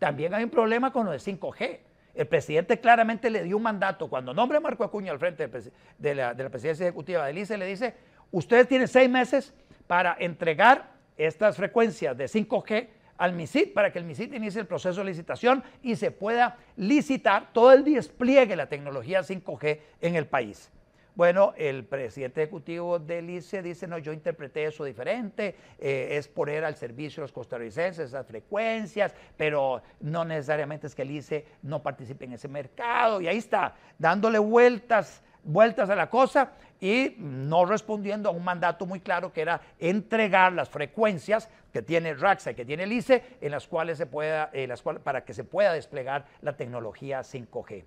También hay un problema con lo de 5G. El presidente claramente le dio un mandato. Cuando nombra a Marco Acuña al frente de la, de la presidencia ejecutiva del ICE, le dice, ustedes tienen seis meses para entregar estas frecuencias de 5G al MISIT para que el MISIT inicie el proceso de licitación y se pueda licitar todo el despliegue de la tecnología 5G en el país. Bueno, el presidente ejecutivo del ICE dice, no, yo interpreté eso diferente, eh, es poner al servicio de los costarricenses esas frecuencias, pero no necesariamente es que el ICE no participe en ese mercado. Y ahí está, dándole vueltas, vueltas a la cosa y no respondiendo a un mandato muy claro que era entregar las frecuencias que tiene Raxa y que tiene el ICE en las cuales se pueda, para que se pueda desplegar la tecnología 5G.